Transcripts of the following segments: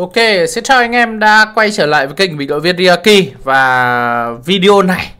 Ok, xin chào anh em đã quay trở lại với kênh Bình Đội Viên Riaki Và video này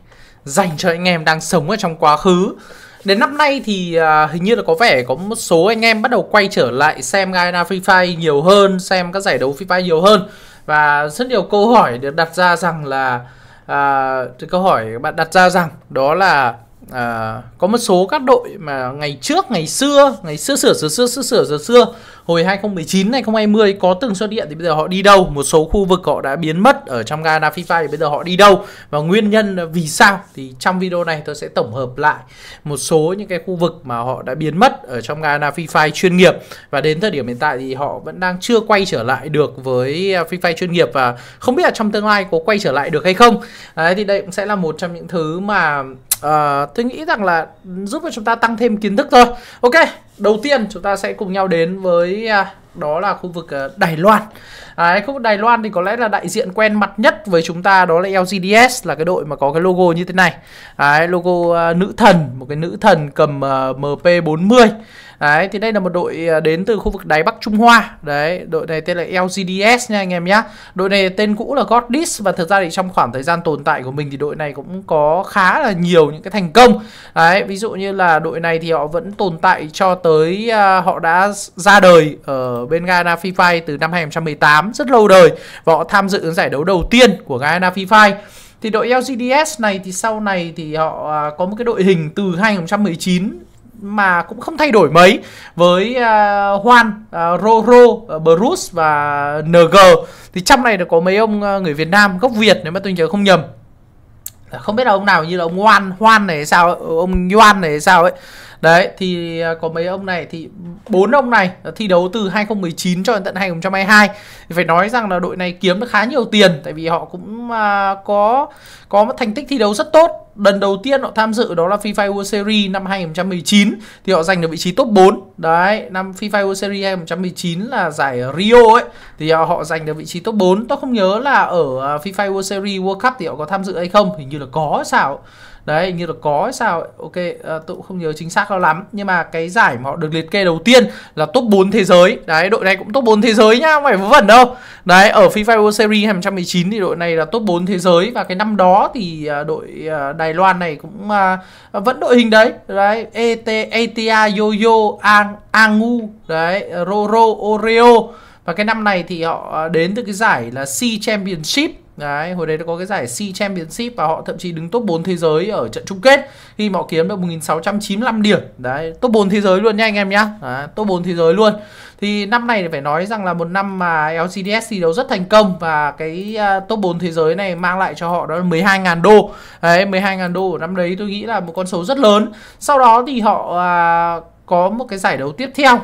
dành cho anh em đang sống ở trong quá khứ Đến năm nay thì à, hình như là có vẻ có một số anh em bắt đầu quay trở lại xem Gaina Free Fire nhiều hơn Xem các giải đấu Free Fire nhiều hơn Và rất nhiều câu hỏi được đặt ra rằng là à, Câu hỏi bạn đặt ra rằng đó là à, có một số các đội mà ngày trước ngày xưa ngày xưa sửa sửa sửa sửa sửa sửa xưa hồi 2019 2020 có từng xuất hiện thì bây giờ họ đi đâu một số khu vực họ đã biến mất ở trong Canada FIFA thì bây giờ họ đi đâu và nguyên nhân vì sao thì trong video này tôi sẽ tổng hợp lại một số những cái khu vực mà họ đã biến mất ở trong Canada FIFA chuyên nghiệp và đến thời điểm hiện tại thì họ vẫn đang chưa quay trở lại được với à, FIFA chuyên nghiệp và không biết là trong tương lai có quay trở lại được hay không đấy thì đây cũng sẽ là một trong những thứ mà Ờ, tôi nghĩ rằng là giúp cho chúng ta tăng thêm kiến thức thôi ok đầu tiên chúng ta sẽ cùng nhau đến với uh, đó là khu vực uh, Đài Loan à, khu vực Đài Loan thì có lẽ là đại diện quen mặt nhất với chúng ta đó là LGDS là cái đội mà có cái logo như thế này à, logo uh, nữ thần một cái nữ thần cầm uh, MP40 đấy thì đây là một đội à, đến từ khu vực đáy bắc trung hoa đấy đội này tên là lgds nha anh em nhé đội này tên cũ là godis và thực ra thì trong khoảng thời gian tồn tại của mình thì đội này cũng có khá là nhiều những cái thành công đấy ví dụ như là đội này thì họ vẫn tồn tại cho tới uh, họ đã ra đời ở bên Ghana Free Fire từ năm 2018 rất lâu đời và họ tham dự giải đấu đầu tiên của Ghana Free Fire thì đội LGDS này thì sau này thì họ à, có một cái đội hình từ 2019 mà cũng không thay đổi mấy với à, uh, Hoan, Roro, à, uh, à, Bruce và NG thì trong này có mấy ông người Việt Nam gốc Việt nếu mà tôi nhớ không nhầm không biết là ông nào như là ông Hoan Hoan này sao ông Yoan này sao ấy đấy thì có mấy ông này thì bốn ông này thi đấu từ 2019 cho đến tận 2022 thì phải nói rằng là đội này kiếm được khá nhiều tiền tại vì họ cũng có có một thành tích thi đấu rất tốt lần đầu tiên họ tham dự đó là FIFA World Series năm 2019 thì họ giành được vị trí top 4. Đấy, năm FIFA World Series 2019 là giải Rio ấy thì họ giành được vị trí top 4. Tôi không nhớ là ở à, FIFA World Series World Cup thì họ có tham dự hay không, hình như là có sao đấy như là có hay sao ok à, tôi cũng không nhớ chính xác nó lắm nhưng mà cái giải mà họ được liệt kê đầu tiên là top 4 thế giới đấy đội này cũng top 4 thế giới nhá không phải vớ vẩn đâu đấy ở FIFA World Series 2019 thì đội này là top 4 thế giới và cái năm đó thì à, đội à, Đài Loan này cũng à, vẫn đội hình đấy đấy ET e ATA Yoyo Ang Angu đấy Roro Oreo và cái năm này thì họ à, đến từ cái giải là Sea Championship Đấy, hồi đấy nó có cái giải C Championship và họ thậm chí đứng top 4 thế giới ở trận chung kết khi mà họ kiếm được 1695 điểm. Đấy, top 4 thế giới luôn nha anh em nhá. Đấy, top 4 thế giới luôn. Thì năm này thì phải nói rằng là một năm mà LCDS thi đấu rất thành công và cái à, top 4 thế giới này mang lại cho họ đó là 12.000 đô. Đấy, 12.000 đô năm đấy tôi nghĩ là một con số rất lớn. Sau đó thì họ à, có một cái giải đấu tiếp theo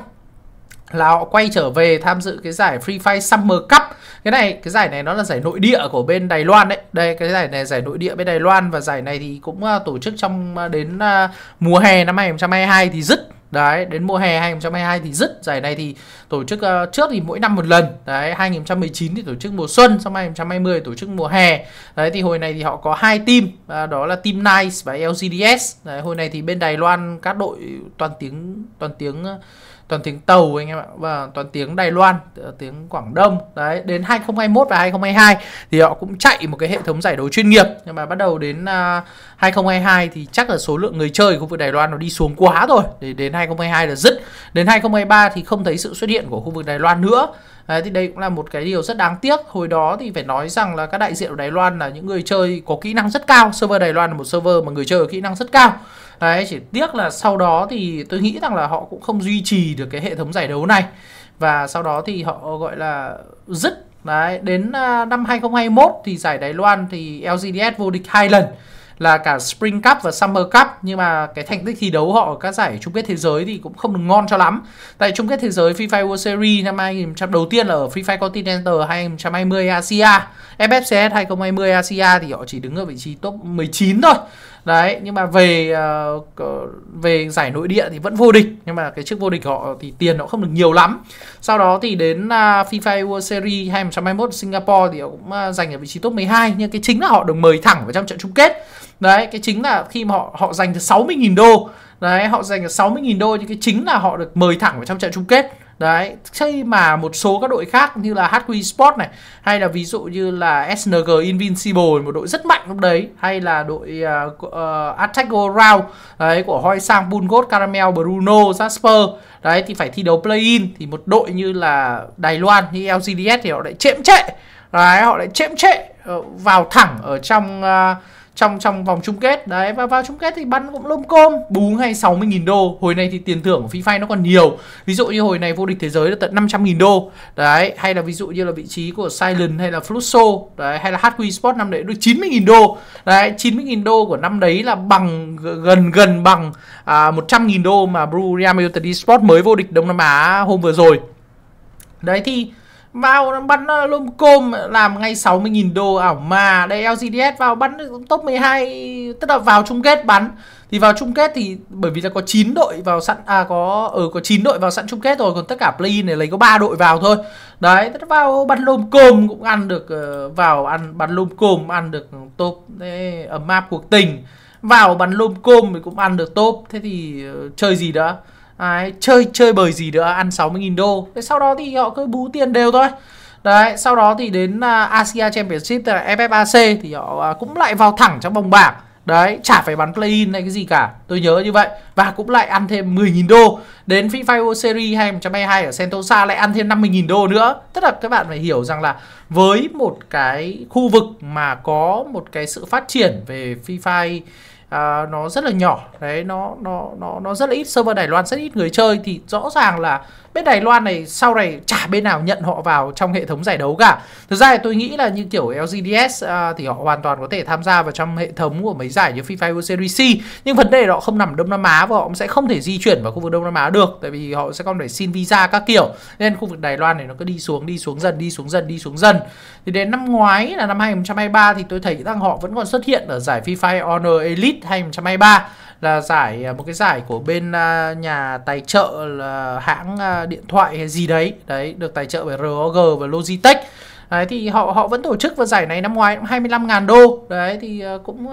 là họ quay trở về tham dự cái giải Free Fire Summer Cup. Cái này cái giải này nó là giải nội địa của bên Đài Loan đấy. Đây cái giải này giải nội địa bên Đài Loan và giải này thì cũng uh, tổ chức trong uh, đến uh, mùa hè năm 2022 thì dứt Đấy, đến mùa hè 2022 thì dứt giải này thì tổ chức uh, trước thì mỗi năm một lần. Đấy, 2019 thì tổ chức mùa xuân, xong 2020 tổ chức mùa hè. Đấy thì hồi này thì họ có hai team, à, đó là team Nice và LGDS. Đấy, hồi này thì bên Đài Loan các đội toàn tiếng toàn tiếng ờ, toàn tiếng tàu anh em ạ và toàn tiếng Đài Loan, ờ, tiếng Quảng Đông. Đấy, đến 2021 và 2022 thì họ cũng chạy một cái hệ thống giải đấu chuyên nghiệp nhưng mà bắt đầu đến uh, à, 2022 thì chắc là số lượng người chơi của vực Đài Loan nó đi xuống quá rồi. Để đến 2022 là dứt đến 2023 thì không thấy sự xuất hiện của khu vực Đài Loan nữa Đấy, thì đây cũng là một cái điều rất đáng tiếc hồi đó thì phải nói rằng là các đại diện của Đài Loan là những người chơi có kỹ năng rất cao server Đài Loan là một server mà người chơi có kỹ năng rất cao đấy chỉ tiếc là sau đó thì tôi nghĩ rằng là họ cũng không duy trì được cái hệ thống giải đấu này và sau đó thì họ gọi là dứt Đấy, đến à, năm 2021 thì giải Đài Loan thì LGDS vô địch hai lần là cả Spring Cup và Summer Cup nhưng mà cái thành tích thi đấu họ ở các giải chung kết thế giới thì cũng không được ngon cho lắm. Tại chung kết thế giới FIFA World Series năm 2000 đầu tiên là ở FIFA Continental 2020 Asia, FFCS 2020 Asia thì họ chỉ đứng ở vị trí top 19 thôi. Đấy, nhưng mà về uh, về giải nội địa thì vẫn vô địch nhưng mà cái chức vô địch họ thì tiền nó không được nhiều lắm. Sau đó thì đến uh, FIFA World Series 2021 Singapore thì họ cũng uh, giành ở vị trí top 12 nhưng cái chính là họ được mời thẳng vào trong trận chung kết Đấy, cái chính là khi mà họ họ giành được 60.000 đô. Đấy, họ giành được 60.000 đô thì cái chính là họ được mời thẳng vào trong trận chung kết. Đấy, khi mà một số các đội khác như là HQ Sport này hay là ví dụ như là SNG Invincible một đội rất mạnh lúc đấy hay là đội uh, uh, Attack Round đấy của Hoi Sang, Bungot, Caramel, Bruno, Jasper. Đấy thì phải thi đấu play-in thì một đội như là Đài Loan như LGDS thì họ lại chậm chệ Đấy, họ lại chậm chệ ờ, vào thẳng ở trong uh, trong trong vòng chung kết đấy và vào chung kết thì bắn cũng lôm côm bú ngay 60.000 đô hồi này thì tiền thưởng của FIFA nó còn nhiều ví dụ như hồi này vô địch thế giới là tận 500.000 đô đấy hay là ví dụ như là vị trí của Silent hay là flusso đấy hay là HQ Sport năm đấy được 90.000 đô đấy 90.000 đô của năm đấy là bằng gần gần bằng à, 100.000 đô mà Brunei United Esports mới vô địch Đông Nam Á hôm vừa rồi đấy thì vào bắn ờ, lôm côm ờ, làm ngay 60.000 đô ảo mà đây LGDs vào bắn top 12 tức là vào chung kết bắn thì vào chung kết thì bởi vì là có 9 đội vào sẵn à có ở ừ, có 9 đội vào sẵn chung kết rồi còn tất cả play này lấy có ba đội vào thôi đấy tất vào bắn lôm côm cũng ăn được ờ, vào ăn bắn lôm côm ăn được top đấy, ở map cuộc tình vào bắn lôm côm thì cũng ăn được top thế thì chơi gì đó Đấy, chơi chơi bời gì nữa ăn 60.000 đô. Thế sau đó thì họ cứ bú tiền đều thôi. Đấy, sau đó thì đến uh, Asia Championship là FFAC thì họ uh, cũng lại vào thẳng trong vòng bảng. Đấy, chả phải bắn play-in hay cái gì cả. Tôi nhớ như vậy. Và cũng lại ăn thêm 10.000 đô. Đến FIFA World Series 2022 ở Sentosa lại ăn thêm 50.000 đô nữa. Tức là các bạn phải hiểu rằng là với một cái khu vực mà có một cái sự phát triển về FIFA à, nó rất là nhỏ đấy nó nó nó nó rất là ít server Đài Loan rất ít người chơi thì rõ ràng là bên Đài Loan này sau này chả bên nào nhận họ vào trong hệ thống giải đấu cả thực ra thì tôi nghĩ là như kiểu LGDS à, thì họ hoàn toàn có thể tham gia vào trong hệ thống của mấy giải như FIFA World Series nhưng vấn đề họ không nằm Đông Nam Á và họ sẽ không thể di chuyển vào khu vực Đông Nam Á được tại vì họ sẽ còn phải xin visa các kiểu nên khu vực Đài Loan này nó cứ đi xuống đi xuống dần đi xuống dần đi xuống dần thì đến năm ngoái là năm 2023 thì tôi thấy rằng họ vẫn còn xuất hiện ở giải FIFA Honor Elite Summit 2023 là giải à, một cái giải của bên à, nhà tài trợ là hãng à, điện thoại hay gì đấy đấy được tài trợ bởi ROG và Logitech đấy thì họ họ vẫn tổ chức vào giải này năm ngoái cũng 25.000 đô đấy thì cũng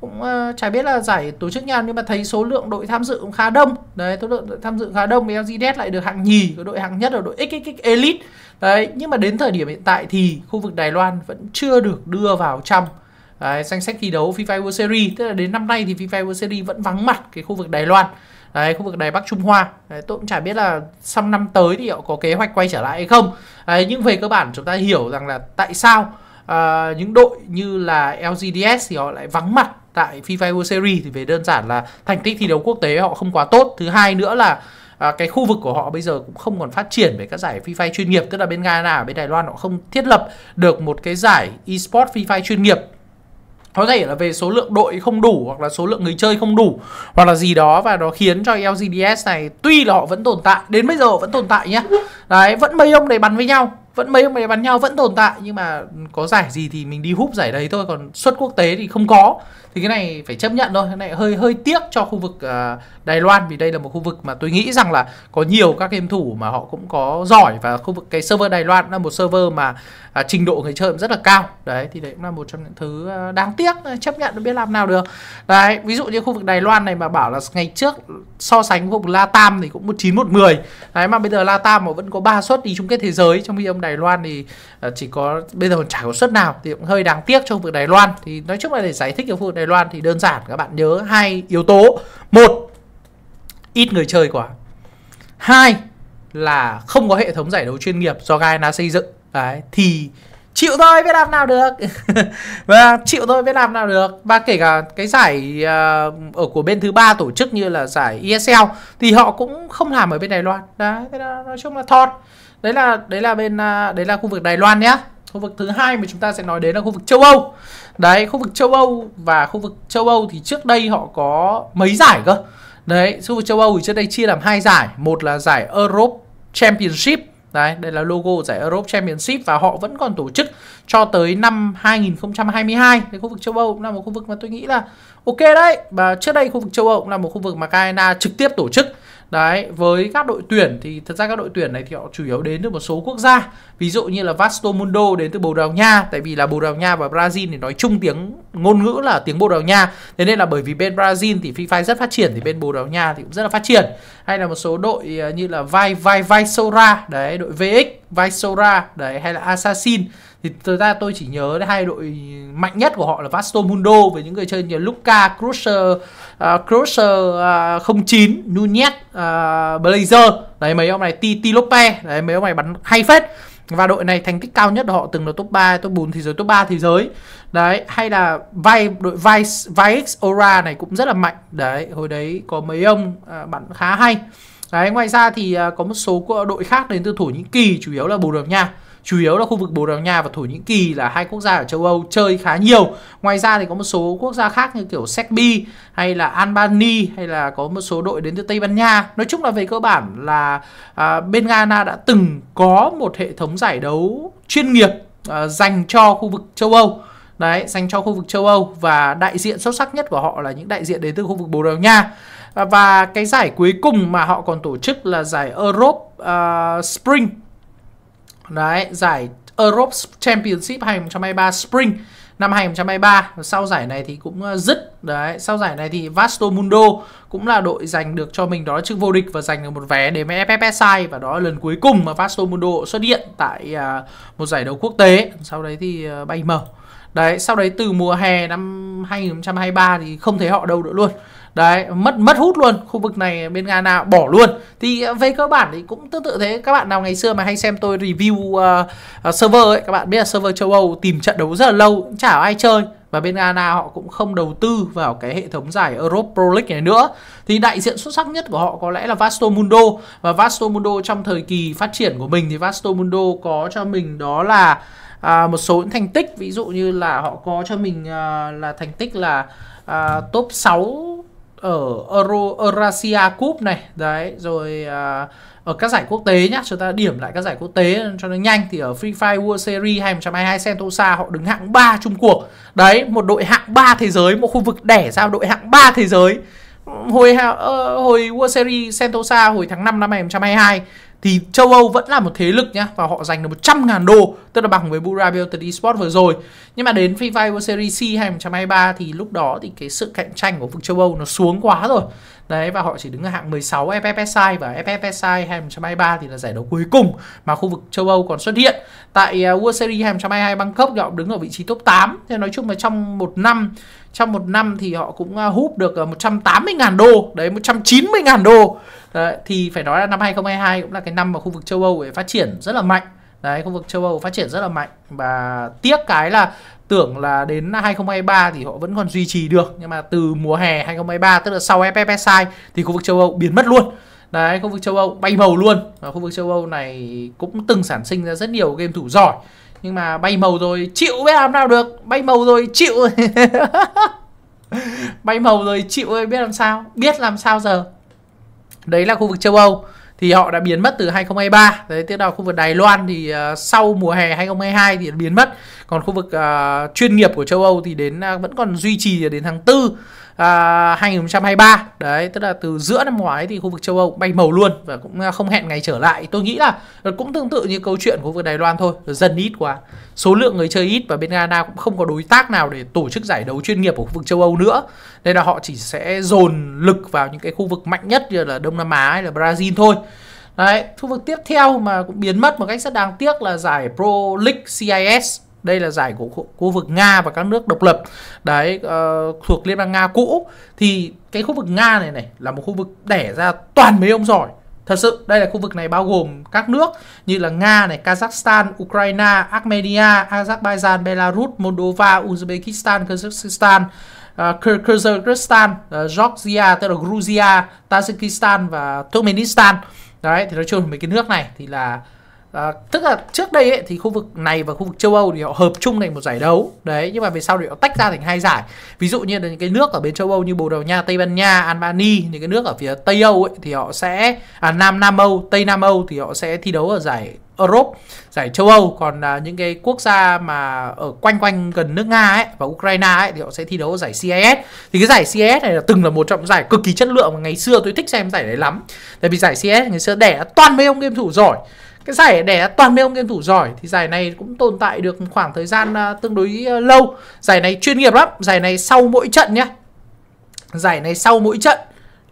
cũng uh, chả biết là giải tổ chức nhau nhưng mà thấy số lượng đội tham dự cũng khá đông đấy số lượng đội tham dự khá đông LGDS lại được hạng nhì của đội hạng nhất là đội XXX Elite đấy nhưng mà đến thời điểm hiện tại thì khu vực Đài Loan vẫn chưa được đưa vào trong Đấy, danh sách thi đấu FIFA World Series tức là đến năm nay thì FIFA World Series vẫn vắng mặt cái khu vực Đài Loan đấy, khu vực Đài Bắc Trung Hoa đấy, tôi cũng chả biết là sang năm tới thì họ có kế hoạch quay trở lại hay không đấy, nhưng về cơ bản chúng ta hiểu rằng là tại sao uh, những đội như là LGDS thì họ lại vắng mặt tại FIFA World Series thì về đơn giản là thành tích thi đấu quốc tế họ không quá tốt thứ hai nữa là À, cái khu vực của họ bây giờ cũng không còn phát triển về các giải FIFA chuyên nghiệp tức là bên Ghana ở bên Đài Loan họ không thiết lập được một cái giải eSports FIFA chuyên nghiệp có thể là về số lượng đội không đủ hoặc là số lượng người chơi không đủ hoặc là gì đó và nó khiến cho LGDS này tuy là họ vẫn tồn tại đến bây giờ họ vẫn tồn tại nhá đấy vẫn mấy ông để bắn với nhau vẫn mấy ông bé bắn nhau vẫn tồn tại nhưng mà có giải gì thì mình đi húp giải đấy thôi còn xuất quốc tế thì không có thì cái này phải chấp nhận thôi cái này hơi hơi tiếc cho khu vực uh, Đài Loan vì đây là một khu vực mà tôi nghĩ rằng là có nhiều các game thủ mà họ cũng có giỏi và khu vực cái server Đài Loan là một server mà uh, trình độ người chơi rất là cao đấy thì đấy cũng là một trong những thứ uh, đáng tiếc chấp nhận nó biết làm nào được đấy ví dụ như khu vực Đài Loan này mà bảo là ngày trước so sánh với khu vực La Tam thì cũng một chín một mười đấy mà bây giờ La Tam mà vẫn có ba suất đi chung kết thế giới trong khi ông Đài Loan thì ờ, chỉ có bây giờ còn chả có suất nào thì cũng hơi đáng tiếc cho khu vực Đài Loan thì nói chung là để giải thích cho khu vực Đài Loan thì đơn giản các bạn nhớ hai yếu tố một ít người chơi quá hai là không có hệ thống giải đấu chuyên nghiệp do Gaina xây dựng đấy thì chịu thôi biết làm nào được và vâng, chịu thôi biết làm nào được và kể cả cái giải ờ, ở của bên thứ ba tổ chức như là giải ESL thì họ cũng không làm ở bên Đài Loan đấy nói chung là thọt đấy là đấy là bên à, đấy là khu vực Đài Loan nhé khu vực thứ hai mà chúng ta sẽ nói đến là khu vực châu Âu đấy khu vực châu Âu và khu vực châu Âu thì trước đây họ có mấy giải cơ đấy khu vực châu Âu thì trước đây chia làm hai giải một là giải Europe Championship Đấy, đây là logo giải Europe Championship và họ vẫn còn tổ chức cho tới năm 2022. Thì khu vực châu Âu cũng là một khu vực mà tôi nghĩ là ok đấy. Và trước đây khu vực châu Âu cũng là một khu vực mà Carolina trực tiếp tổ chức Đấy, với các đội tuyển thì thật ra các đội tuyển này thì họ chủ yếu đến từ một số quốc gia. Ví dụ như là Vasto Mundo đến từ Bồ Đào Nha, tại vì là Bồ Đào Nha và Brazil thì nói chung tiếng ngôn ngữ là tiếng Bồ Đào Nha. Thế nên là bởi vì bên Brazil thì FIFA rất phát triển thì bên Bồ Đào Nha thì cũng rất là phát triển. Hay là một số đội à, như là Vai Vai Vai Sora, đấy, đội VX, Vai Sora, đấy hay là Assassin thì thực ra tôi chỉ nhớ hai đội mạnh nhất của họ là Vasto Mundo với những người chơi như Luca, Crusher, uh, Crosser uh, 09 Nunez uh, Blazer đấy mấy ông này Titi Lope đấy mấy ông này bắn hay phết và đội này thành tích cao nhất họ từng là top 3, top 4 thế giới, top 3 thế giới. Đấy, hay là vai đội Vice, Vaix Ora này cũng rất là mạnh. Đấy, hồi đấy có mấy ông à, bắn khá hay. Đấy, ngoài ra thì à, có một số đội khác đến từ Thổ Nhĩ Kỳ chủ yếu là Bồ Đào Nha chủ yếu là khu vực Bồ Đào Nha và Thổ Nhĩ Kỳ là hai quốc gia ở châu Âu chơi khá nhiều. Ngoài ra thì có một số quốc gia khác như kiểu Serbia hay là Albania hay là có một số đội đến từ Tây Ban Nha. Nói chung là về cơ bản là à, bên Ghana đã từng có một hệ thống giải đấu chuyên nghiệp à, dành cho khu vực châu Âu đấy dành cho khu vực châu Âu và đại diện xuất sắc nhất của họ là những đại diện đến từ khu vực Bồ Đào Nha à, và cái giải cuối cùng mà họ còn tổ chức là giải Europe uh, Spring Đấy, giải Europe Championship 2023 Spring năm 2023 sau giải này thì cũng ờ, dứt đấy sau giải này thì Vasto Mundo cũng là đội giành được cho mình đó là chức vô địch và giành được một vé để với FFSI và đó là lần cuối cùng mà Vasto Mundo xuất hiện tại ờ, một giải đấu quốc tế sau đấy thì ờ, bay mờ đấy sau đấy từ mùa hè năm 2023 thì không thấy họ đâu nữa luôn đấy mất mất hút luôn khu vực này bên nga nào bỏ luôn thì về cơ bản thì cũng tương tự thế các bạn nào ngày xưa mà hay xem tôi review uh, server ấy các bạn biết là server châu âu tìm trận đấu rất là lâu cũng chả ai chơi và bên Ghana họ cũng không đầu tư vào cái hệ thống giải Europe Pro League này nữa thì đại diện xuất sắc nhất của họ có lẽ là Vasto Mundo và Vasto Mundo trong thời kỳ phát triển của mình thì Vasto Mundo có cho mình đó là à, một số những thành tích ví dụ như là họ có cho mình à, là thành tích là à, top 6 ở Euro Eurasia Cup này đấy rồi à, ở các giải quốc tế nhá chúng ta điểm lại các giải quốc tế cho nó nhanh thì ở Free Fire World Series 2122 Sentosa họ đứng hạng 3 chung cuộc đấy một đội hạng 3 thế giới một khu vực đẻ ra đội hạng 3 thế giới hồi à, ờ, hồi World Series Sentosa hồi tháng 5 năm 2022 thì châu Âu vẫn là một thế lực nhá và họ giành được 100.000 đô tức là bằng với Bura Belted Esports vừa rồi nhưng mà đến FIFA World Series C 2023 thì lúc đó thì cái sự cạnh tranh của vực châu Âu nó xuống quá rồi đấy và họ chỉ đứng ở hạng 16 FFSI và FFSI 2023 thì là giải đấu cuối cùng mà khu vực châu Âu còn xuất hiện tại à, World Series 2022 Bangkok thì họ đứng ở vị trí top 8 thế nói chung là trong một năm trong một năm thì họ cũng à, hút được 180.000 à, đô đấy 190.000 đô đấy, thì phải nói là năm 2022 cũng là cái năm mà khu vực châu Âu ấy phát triển rất là mạnh Đấy, khu vực châu Âu phát triển rất là mạnh và tiếc cái là tưởng là đến 2023 thì họ vẫn còn duy trì được nhưng mà từ mùa hè 2023 tức là sau FFSI thì khu vực châu Âu biến mất luôn. Đấy, khu vực châu Âu bay màu luôn. Và khu vực châu Âu này cũng từng sản sinh ra rất nhiều game thủ giỏi nhưng mà bay màu rồi chịu biết làm nào được, bay màu rồi chịu. bay màu rồi chịu ơi biết làm sao, biết làm sao giờ. Đấy là khu vực châu Âu thì họ đã biến mất từ 2023 đấy tiếp theo khu vực Đài Loan thì uh, sau mùa hè 2022 thì biến mất còn khu vực uh, chuyên nghiệp của châu Âu thì đến uh, vẫn còn duy trì đến tháng 4 à, 2023 đấy tức là từ giữa năm ngoái thì khu vực châu Âu bay màu luôn và cũng à, không hẹn ngày trở lại tôi nghĩ là cũng tương tự như câu chuyện của khu vực Đài Loan thôi dần ít quá số lượng người chơi ít và bên Ghana cũng không có đối tác nào để tổ chức giải đấu chuyên nghiệp của khu vực châu Âu nữa nên là họ chỉ sẽ dồn lực vào những cái khu vực mạnh nhất như là Đông Nam Á hay là Brazil thôi Đấy, khu vực tiếp theo mà cũng biến mất một cách rất đáng tiếc là giải Pro League CIS đây là giải của khu, vực Nga và các nước độc lập đấy uh, thuộc Liên bang Nga cũ thì cái khu vực Nga này này là một khu vực đẻ ra toàn mấy ông giỏi thật sự đây là khu vực này bao gồm các nước như là Nga này Kazakhstan Ukraine Armenia Azerbaijan Belarus Moldova Uzbekistan Kazakhstan uh, ờ, Kyrgyzstan uh, ờ, Georgia tức là Georgia Tajikistan và Turkmenistan đấy thì nói chung mấy cái nước này thì là À, tức là trước đây ấy, thì khu vực này và khu vực châu Âu thì họ hợp chung thành một giải đấu đấy nhưng mà về sau thì họ tách ra thành hai giải ví dụ như là những cái nước ở bên châu Âu như Bồ Đào Nha, Tây Ban Nha, Albany những cái nước ở phía Tây Âu ấy, thì họ sẽ à, Nam Nam Âu, Tây Nam Âu thì họ sẽ thi đấu ở giải Europe, giải châu Âu còn à, những cái quốc gia mà ở quanh quanh gần nước Nga ấy và Ukraine ấy thì họ sẽ thi đấu ở giải CIS. Thì cái giải CIS này là từng là một trong giải cực kỳ chất lượng mà ngày xưa tôi thích xem giải đấy lắm. Tại vì giải CIS ngày xưa đẻ toàn mấy ông game thủ giỏi cái giải đẻ toàn mấy ông game thủ giỏi thì giải này cũng tồn tại được khoảng thời gian à, tương đối à, lâu giải này chuyên nghiệp lắm giải này sau mỗi trận nhé giải này sau mỗi trận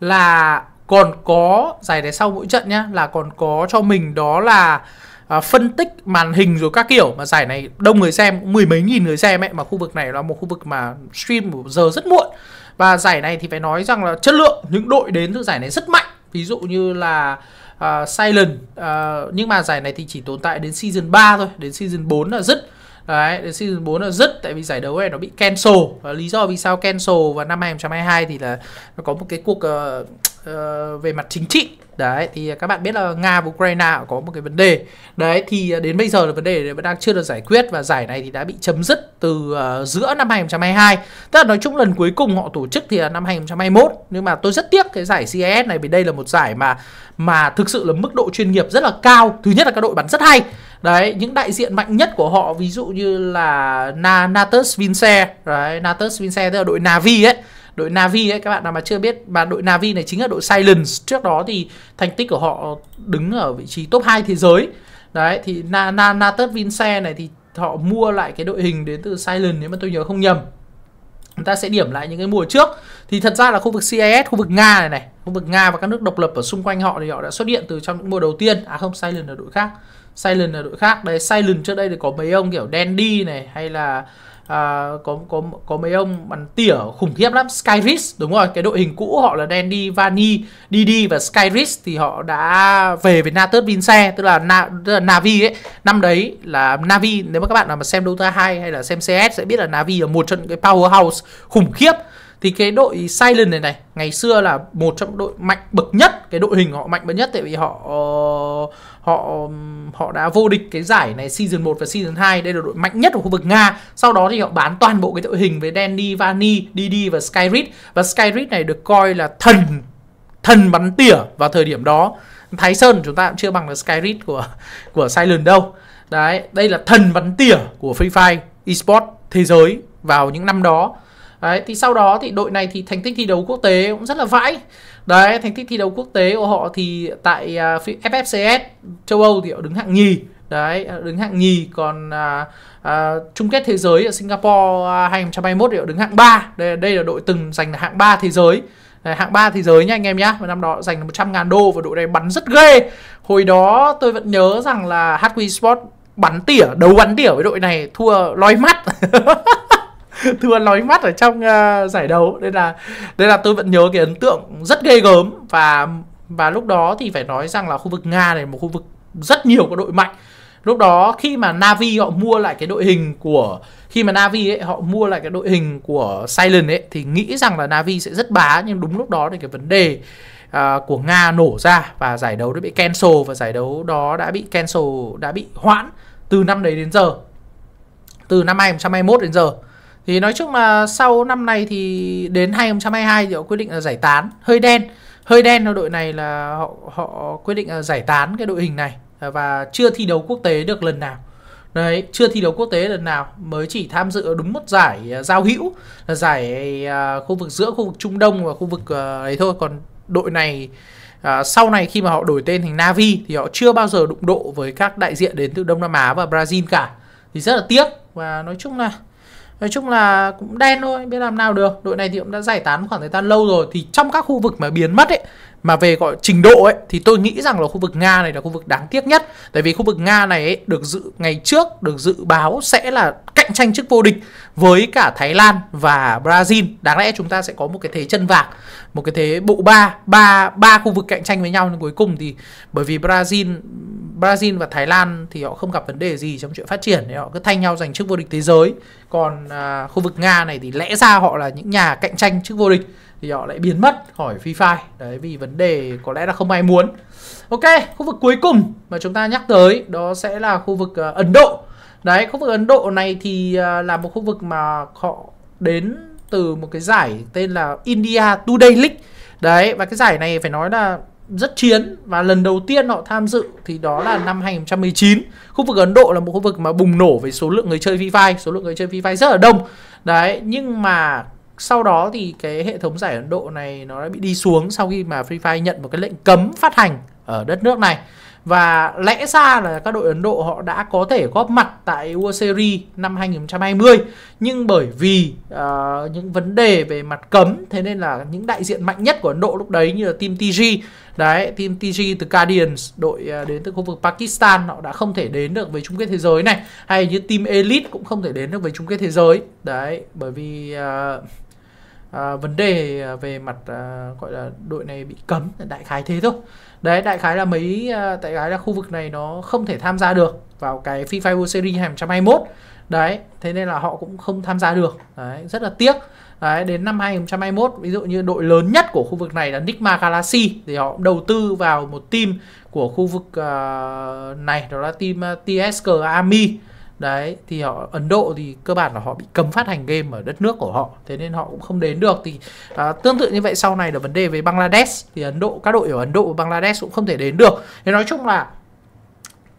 là còn có giải này sau mỗi trận nhá là còn có cho mình đó là à, phân tích màn hình rồi các kiểu mà giải này đông người xem mười mấy nghìn người xem ấy mà khu vực này là một khu vực mà stream một giờ rất muộn và giải này thì phải nói rằng là chất lượng những đội đến từ giải này rất mạnh ví dụ như là uh, Silent uh, nhưng mà giải này thì chỉ tồn tại đến season 3 thôi đến season 4 là dứt Đấy, đến season 4 là dứt tại vì giải đấu này nó bị cancel. Và lý do vì sao cancel vào năm 2022 thì là nó có một cái cuộc uh, uh, về mặt chính trị. Đấy thì các bạn biết là Nga và Ukraine có một cái vấn đề. Đấy thì đến bây giờ là vấn đề vẫn đang chưa được giải quyết và giải này thì đã bị chấm dứt từ uh, giữa năm 2022. Tức là nói chung lần cuối cùng họ tổ chức thì là năm 2021 nhưng mà tôi rất tiếc cái giải CIS này vì đây là một giải mà mà thực sự là mức độ chuyên nghiệp rất là cao. Thứ nhất là các đội bắn rất hay đấy những đại diện mạnh nhất của họ ví dụ như là Na Natus Vince đấy Natus Vince tức là đội Navi ấy đội Navi ấy các bạn nào mà chưa biết mà đội Navi này chính là đội Silence trước đó thì thành tích của họ đứng ở vị trí top 2 thế giới đấy thì Na Na Natus Vince này thì họ mua lại cái đội hình đến từ Silence nếu mà tôi nhớ không nhầm chúng ta sẽ điểm lại những cái mùa trước thì thật ra là khu vực CIS, khu vực Nga này này, khu vực Nga và các nước độc lập ở xung quanh họ thì họ đã xuất hiện từ trong những mùa đầu tiên, à không, Silent là đội khác. Silent là đội khác đấy Silent trước đây thì có mấy ông kiểu Dandy này hay là à, có có có mấy ông bắn tỉa khủng khiếp lắm Skyris đúng rồi cái đội hình cũ họ là Dandy Vani Didi và Skyris thì họ đã về với Natus Vince tức là, Na, tức là Navi ấy năm đấy là Navi nếu mà các bạn nào mà xem Dota 2 hay là xem CS sẽ biết là Navi là một trong những cái powerhouse khủng khiếp thì cái đội Silent này này ngày xưa là một trong đội mạnh bậc nhất cái đội hình họ mạnh bậc nhất tại vì họ ờ, họ họ đã vô địch cái giải này season 1 và season 2 đây là đội mạnh nhất của khu vực Nga sau đó thì họ bán toàn bộ cái đội hình với Danny, Vani, Didi và Skyrid và Skyrid này được coi là thần thần bắn tỉa vào thời điểm đó Thái Sơn chúng ta cũng chưa bằng là Skyrid của của Silent đâu đấy đây là thần bắn tỉa của Free Fire esports thế giới vào những năm đó Đấy, thì sau đó thì đội này thì thành tích thi đấu quốc tế cũng rất là vãi. Đấy, thành tích thi đấu quốc tế của họ thì tại à, FFCS châu Âu thì họ đứng hạng nhì. Đấy, à, đứng hạng nhì còn à, à, chung kết thế giới ở Singapore 2021 à, thì họ đứng hạng 3. Đây đây là đội từng giành hạng 3 thế giới. Đấy, hạng 3 thế giới nha anh em nhá Và năm đó giành 100 ngàn đô và đội này bắn rất ghê Hồi đó tôi vẫn nhớ rằng là HQ Sport bắn tỉa, đấu bắn tỉa với đội này thua lói mắt thua lói mắt ở trong uh, giải đấu nên là nên là tôi vẫn nhớ cái ấn tượng rất ghê gớm và và lúc đó thì phải nói rằng là khu vực nga này một khu vực rất nhiều các đội mạnh lúc đó khi mà navi họ mua lại cái đội hình của khi mà navi ấy họ mua lại cái đội hình của silent ấy thì nghĩ rằng là navi sẽ rất bá nhưng đúng lúc đó thì cái vấn đề uh, của nga nổ ra và giải đấu đã bị cancel và giải đấu đó đã bị cancel đã bị hoãn từ năm đấy đến giờ từ năm 2021 đến giờ thì nói chung là sau năm này thì đến 2022 thì họ quyết định là giải tán, hơi đen. Hơi đen cho đội này là họ họ quyết định là giải tán cái đội hình này và chưa thi đấu quốc tế được lần nào. Đấy, chưa thi đấu quốc tế lần nào, mới chỉ tham dự đúng một giải à, giao hữu là giải à, khu vực giữa khu vực Trung Đông và khu vực à, ấy thôi, còn đội này à, sau này khi mà họ đổi tên thành Navi thì họ chưa bao giờ đụng độ với các đại diện đến từ Đông Nam Á và Brazil cả thì rất là tiếc và nói chung là nói chung là cũng đen thôi biết làm nào được đội này thì cũng đã giải tán khoảng thời gian lâu rồi thì trong các khu vực mà biến mất ấy mà về gọi trình độ ấy thì tôi nghĩ rằng là khu vực nga này là khu vực đáng tiếc nhất tại vì khu vực nga này ấy, được dự ngày trước được dự báo sẽ là cạnh tranh chức vô địch với cả thái lan và brazil đáng lẽ chúng ta sẽ có một cái thế chân vạc một cái thế bộ ba ba ba khu vực cạnh tranh với nhau nhưng cuối cùng thì bởi vì brazil brazil và thái lan thì họ không gặp vấn đề gì trong chuyện phát triển thì họ cứ thay nhau giành chức vô địch thế giới còn à, khu vực nga này thì lẽ ra họ là những nhà cạnh tranh trước vô địch thì họ lại biến mất khỏi fifa đấy vì vấn đề có lẽ là không ai muốn ok khu vực cuối cùng mà chúng ta nhắc tới đó sẽ là khu vực uh, ấn độ đấy khu vực ấn độ này thì uh, là một khu vực mà họ đến từ một cái giải tên là india today league đấy và cái giải này phải nói là rất chiến và lần đầu tiên họ tham dự thì đó là năm 2019. Khu vực Ấn Độ là một khu vực mà bùng nổ về số lượng người chơi FIFA, số lượng người chơi FIFA rất là đông. Đấy, nhưng mà sau đó thì cái hệ thống giải Ấn Độ này nó đã bị đi xuống sau khi mà Free Fire nhận một cái lệnh cấm phát hành ở đất nước này. Và lẽ ra là các đội Ấn Độ họ đã có thể góp mặt tại World Series năm 2020 Nhưng bởi vì uh, những vấn đề về mặt cấm Thế nên là những đại diện mạnh nhất của Ấn Độ lúc đấy như là team TG Đấy, team TG từ Guardians, đội uh, đến từ khu vực Pakistan Họ đã không thể đến được với chung kết thế giới này Hay như team Elite cũng không thể đến được với chung kết thế giới Đấy, bởi vì... Uh, à, vấn đề à, về mặt à, gọi là đội này bị cấm đại khái thế thôi đấy đại khái là mấy à, đại khái là khu vực này nó không thể tham gia được vào cái FIFA World Series 2021 đấy thế nên là họ cũng không tham gia được đấy rất là tiếc Đấy, đến năm 2021 ví dụ như đội lớn nhất của khu vực này là Nikma Galaxy thì họ đầu tư vào một team của khu vực uh, này đó là team uh, à, TSK Army đấy thì họ Ấn Độ thì cơ bản là họ bị cấm phát hành game ở đất nước của họ thế nên họ cũng không đến được thì à, tương tự như vậy sau này là vấn đề về Bangladesh thì Ấn Độ các đội ở Ấn Độ và Bangladesh cũng không thể đến được thế nói chung là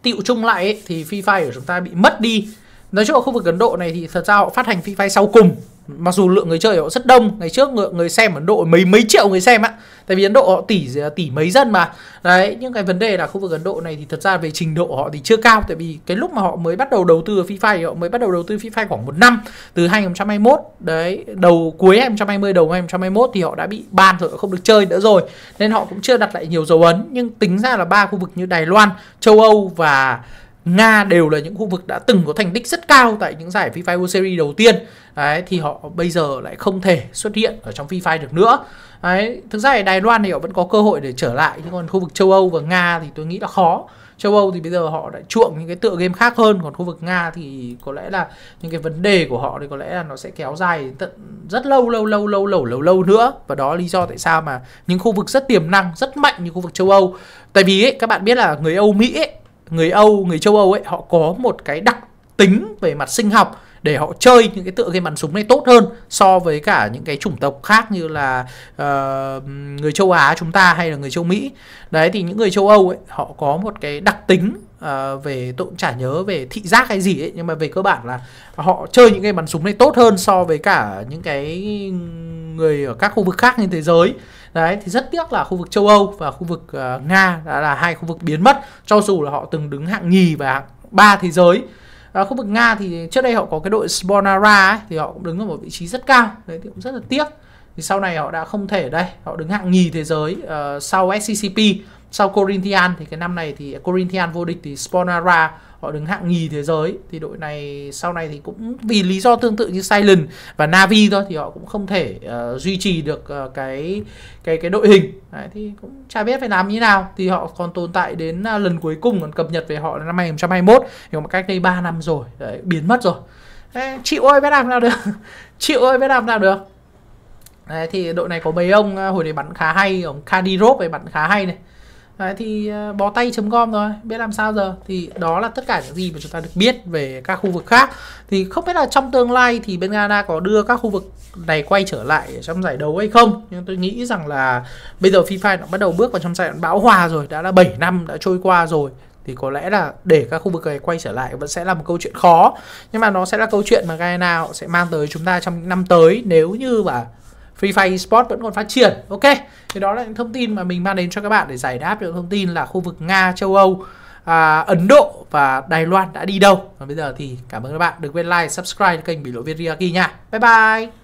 tiệu chung lại ấy, thì FIFA của chúng ta bị mất đi nói chung ở khu vực ấn độ này thì thật ra họ phát hành free fire sau cùng mặc dù lượng người chơi họ rất đông ngày trước người, người xem ấn độ mấy mấy triệu người xem á, tại vì ấn độ họ tỷ tỷ mấy dân mà đấy nhưng cái vấn đề là khu vực ấn độ này thì thật ra về trình độ họ thì chưa cao tại vì cái lúc mà họ mới bắt đầu đầu tư ở free họ mới bắt đầu đầu tư free fire khoảng một năm từ 2021 đấy đầu cuối 2020 đầu 2021 thì họ đã bị ban rồi không được chơi nữa rồi nên họ cũng chưa đặt lại nhiều dấu ấn nhưng tính ra là ba khu vực như đài loan châu âu và Nga đều là những khu vực đã từng có thành tích rất cao tại những giải FIFA World Series đầu tiên Đấy, thì họ bây giờ lại không thể xuất hiện ở trong FIFA được nữa Đấy, thực ra ở Đài Loan thì họ vẫn có cơ hội để trở lại nhưng còn khu vực châu Âu và Nga thì tôi nghĩ là khó châu Âu thì bây giờ họ đã chuộng những cái tựa game khác hơn còn khu vực Nga thì có lẽ là những cái vấn đề của họ thì có lẽ là nó sẽ kéo dài tận rất lâu lâu lâu lâu lâu lâu lâu nữa và đó lý do tại sao mà những khu vực rất tiềm năng rất mạnh như khu vực châu Âu tại vì ấy, các bạn biết là người Âu Mỹ ấy, người Âu, người châu Âu ấy họ có một cái đặc tính về mặt sinh học để họ chơi những cái tựa game bắn súng này tốt hơn so với cả những cái chủng tộc khác như là uh, người châu Á chúng ta hay là người châu Mỹ. Đấy thì những người châu Âu ấy họ có một cái đặc tính uh, về tôi cũng chả nhớ về thị giác hay gì ấy nhưng mà về cơ bản là họ chơi những game bắn súng này tốt hơn so với cả những cái người ở các khu vực khác trên thế giới đấy thì rất tiếc là khu vực châu Âu và khu vực uh, Nga đã là hai khu vực biến mất cho dù là họ từng đứng hạng nhì và hạng ba thế giới à, khu vực Nga thì trước đây họ có cái đội Sponara ấy, thì họ cũng đứng ở một vị trí rất cao đấy thì cũng rất là tiếc thì sau này họ đã không thể đây họ đứng hạng nhì thế giới uh, sau SCCP sau Corinthian thì cái năm này thì Corinthian vô địch thì Sponara họ đứng hạng nhì thế giới thì đội này sau này thì cũng vì lý do tương tự như Silent và Navi thôi thì họ cũng không thể uh, duy trì được uh, cái cái cái đội hình Đấy, thì cũng chả biết phải làm như nào thì họ còn tồn tại đến uh, lần cuối cùng còn cập nhật về họ là năm 2021 nhưng mà cách đây 3 năm rồi Đấy, biến mất rồi Đấy, chịu ơi biết làm nào được chịu ơi biết làm nào được Đấy, thì đội này có mấy ông hồi đấy bắn khá hay ông Kadirov ấy bắn khá hay này Đấy, thì ờ, bó tay chấm gom rồi biết làm sao giờ thì đó là tất cả những gì mà chúng ta được biết về các khu vực khác thì không biết là trong tương lai thì bên Ghana có đưa các khu vực này quay trở lại trong giải đấu hay không nhưng tôi nghĩ rằng là bây giờ FIFA nó bắt đầu bước vào trong giai đoạn bão hòa rồi đã là 7 năm đã trôi qua rồi thì có lẽ là để các khu vực này quay trở lại vẫn sẽ là một câu chuyện khó nhưng mà nó sẽ là câu chuyện mà Ghana sẽ mang tới chúng ta trong những năm tới nếu như mà Free Fire Esports vẫn còn phát triển. Ok, thì đó là những thông tin mà mình mang đến cho các bạn để giải đáp những thông tin là khu vực Nga, châu Âu, à, Ấn Độ và Đài Loan đã đi đâu. Và bây giờ thì cảm ơn các bạn. Đừng quên like, subscribe kênh Bị Lỗi Viên Riaki nha. Bye bye!